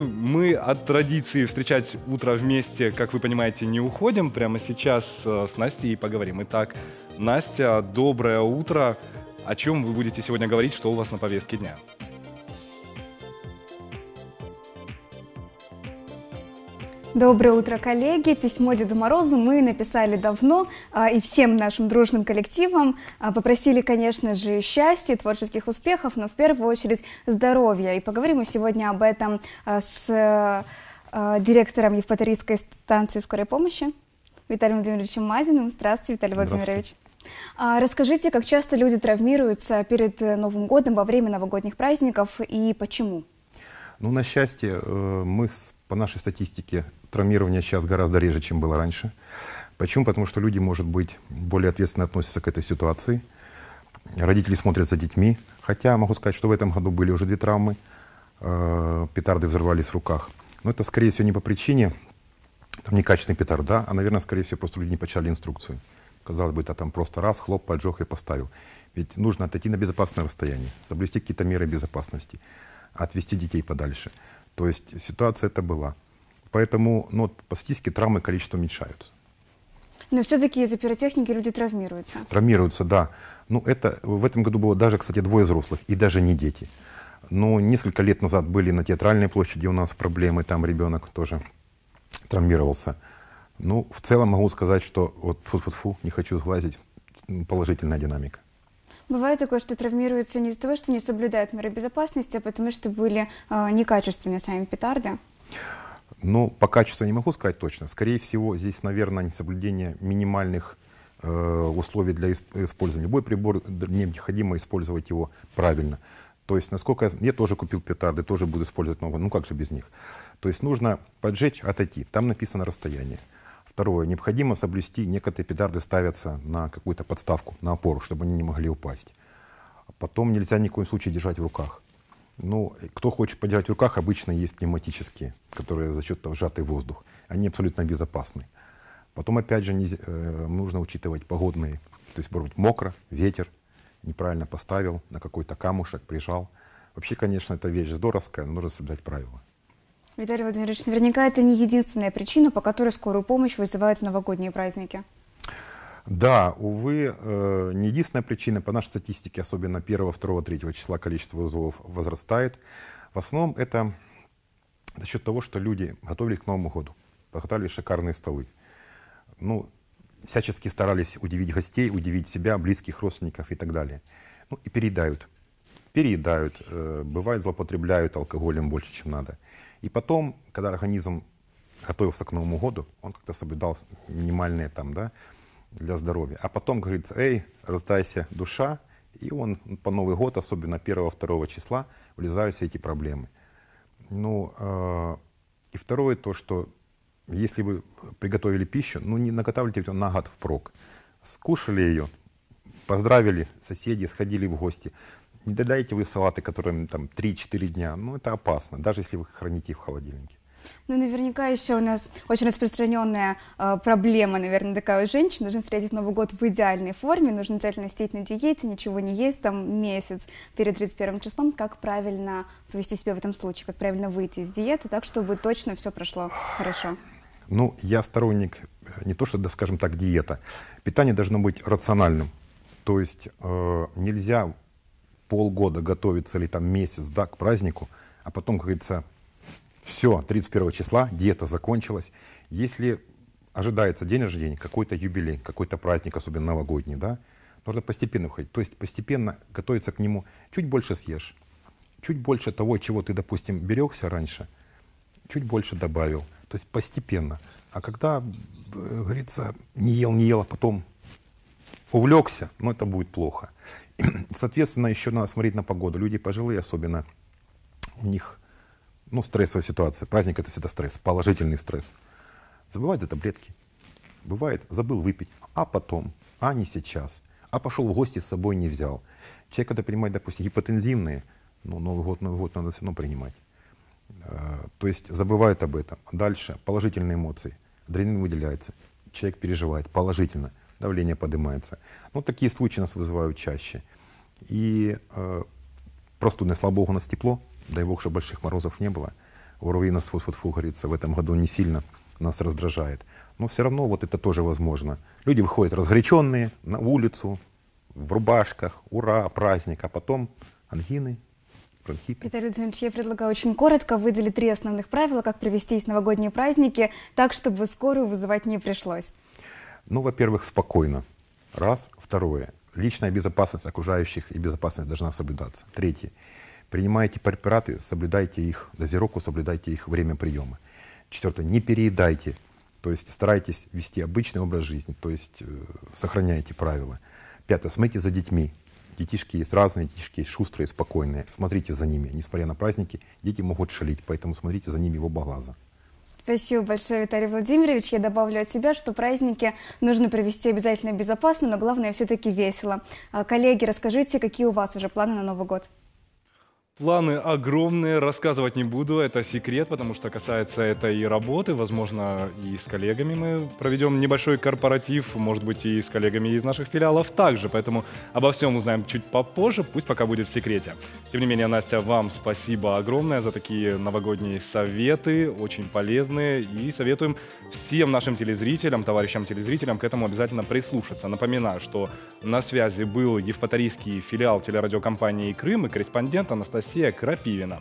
Мы от традиции встречать утро вместе, как вы понимаете, не уходим. Прямо сейчас э, с Настей и поговорим. Итак, Настя, доброе утро. О чем вы будете сегодня говорить, что у вас на повестке дня? Доброе утро, коллеги! Письмо Деду Морозу мы написали давно а, и всем нашим дружным коллективам. А, попросили, конечно же, счастья, творческих успехов, но в первую очередь здоровья. И поговорим мы сегодня об этом а, с директором Евпаторийской станции скорой помощи Виталием Владимировичем Мазиным. Здравствуйте, Виталий Здравствуйте. Владимирович. Расскажите, как часто люди травмируются перед э, Новым годом во время новогодних праздников и почему? Ну, на счастье, э, мы по нашей статистике травмирование сейчас гораздо реже, чем было раньше. Почему? Потому что люди, может быть, более ответственно относятся к этой ситуации. Родители смотрят за детьми. Хотя могу сказать, что в этом году были уже две травмы. Э, петарды взорвались в руках. Но это, скорее всего, не по причине там, некачественных петард, да, а, наверное, скорее всего, просто люди не почитали инструкцию. Казалось бы, это там просто раз, хлоп, поджег и поставил. Ведь нужно отойти на безопасное расстояние, соблюсти какие-то меры безопасности, отвести детей подальше. То есть ситуация это была поэтому ну, по статистике, травмы количество уменьшаются. Но все-таки из-за пиротехники люди травмируются. Травмируются, да. Ну, это в этом году было даже, кстати, двое взрослых, и даже не дети. Но несколько лет назад были на театральной площади у нас проблемы, там ребенок тоже травмировался. Ну, в целом могу сказать, что вот фу фу фу не хочу сглазить, положительная динамика. Бывает такое, что травмируется не из-за того, что не соблюдают меры безопасности, а потому что были э, некачественные сами петарды? Но ну, по качеству не могу сказать точно. Скорее всего, здесь, наверное, несоблюдение минимальных э, условий для использования. Любой прибор необходимо использовать его правильно. То есть, насколько я, я тоже купил петарды, тоже буду использовать много, ну как же без них. То есть нужно поджечь, отойти, там написано расстояние. Второе, необходимо соблюсти, некоторые петарды ставятся на какую-то подставку, на опору, чтобы они не могли упасть. Потом нельзя ни в коем случае держать в руках. Ну, кто хочет подержать в руках, обычно есть пневматические, которые за счет того сжатый воздух. Они абсолютно безопасны. Потом, опять же, не, э, нужно учитывать погодные. То есть, может быть, мокро, ветер, неправильно поставил, на какой-то камушек прижал. Вообще, конечно, это вещь здоровская, но нужно соблюдать правила. Виталий Владимирович, наверняка это не единственная причина, по которой скорую помощь вызывают в новогодние праздники. Да, увы, э, не единственная причина. По нашей статистике, особенно 1, 2, 3 числа количество вызовов возрастает. В основном это за счет того, что люди готовились к Новому году, подготовили шикарные столы. Ну, всячески старались удивить гостей, удивить себя, близких родственников и так далее. Ну, и переедают. Переедают, э, бывает, злоупотребляют алкоголем больше, чем надо. И потом, когда организм готовился к Новому году, он как-то соблюдал минимальные там, да, для здоровья. А потом говорит, эй, раздайся душа, и он по Новый год, особенно 1-2 числа, влезают все эти проблемы. Ну, э, и второе то, что если вы приготовили пищу, ну не наготавливайте ее на год впрок. Скушали ее, поздравили соседей, сходили в гости. Не додайте вы салаты, которым там 3-4 дня. Ну, это опасно, даже если вы храните их в холодильнике. Ну, наверняка еще у нас очень распространенная э, проблема, наверное, такая у женщин. Нужно встретить Новый год в идеальной форме, нужно обязательно сидеть на диете, ничего не есть там месяц перед 31 числом. Как правильно повести себя в этом случае, как правильно выйти из диеты так, чтобы точно все прошло хорошо? Ну, я сторонник э, не то, что, да, скажем так, диета. Питание должно быть рациональным. То есть э, нельзя полгода готовиться или там месяц да, к празднику, а потом, как говорится, все, 31 числа диета закончилась. Если ожидается день рождения, какой-то юбилей, какой-то праздник, особенно новогодний, да, нужно постепенно входить. То есть постепенно готовиться к нему. Чуть больше съешь, чуть больше того, чего ты, допустим, берегся раньше, чуть больше добавил. То есть постепенно. А когда, э, говорится, не ел, не ел, а потом увлекся, ну, это будет плохо. Соответственно, еще надо смотреть на погоду. Люди пожилые особенно, у них ну, стрессовая ситуация. Праздник — это всегда стресс, положительный стресс. Забывать за таблетки. Бывает, забыл выпить, а потом, а не сейчас. А пошел в гости, с собой не взял. Человек, когда принимает, допустим, гипотензивные, ну, Новый год, Новый год надо все равно принимать. Э, то есть забывают об этом. Дальше положительные эмоции. Адреналин выделяется. Человек переживает положительно. Давление поднимается. Ну, такие случаи нас вызывают чаще. И э, простудные, слава богу, у нас тепло, дай бог, чтобы больших морозов не было. Уровень нас, фу, фу, фу, говорится, в этом году не сильно нас раздражает. Но все равно вот это тоже возможно. Люди выходят разгоряченные на улицу, в рубашках, ура, праздник, а потом ангины, бронхиты. Петр Людзинович, я предлагаю очень коротко выделить три основных правила, как провести провестись новогодние праздники так, чтобы скорую вызывать не пришлось. Ну, во-первых, спокойно. Раз. Второе. Личная безопасность окружающих и безопасность должна соблюдаться. Третье. Принимайте препараты, соблюдайте их дозировку, соблюдайте их время приема. Четвертое, не переедайте, то есть старайтесь вести обычный образ жизни, то есть э, сохраняйте правила. Пятое, смотрите за детьми. Детишки есть разные, детишки есть шустрые, спокойные. Смотрите за ними. Несмотря на праздники, дети могут шалить, поэтому смотрите за ними в оба глаза. Спасибо большое, Виталий Владимирович. Я добавлю от себя, что праздники нужно провести обязательно безопасно, но главное все-таки весело. А, коллеги, расскажите, какие у вас уже планы на Новый год? Планы огромные, рассказывать не буду, это секрет, потому что касается это и работы, возможно, и с коллегами мы проведем небольшой корпоратив, может быть, и с коллегами из наших филиалов также, поэтому обо всем узнаем чуть попозже, пусть пока будет в секрете. Тем не менее, Настя, вам спасибо огромное за такие новогодние советы, очень полезные, и советуем всем нашим телезрителям, товарищам телезрителям к этому обязательно прислушаться. Напоминаю, что на связи был Евпаторийский филиал телерадиокомпании «Крым» и корреспондент Анастасия Анастасия Крапивина.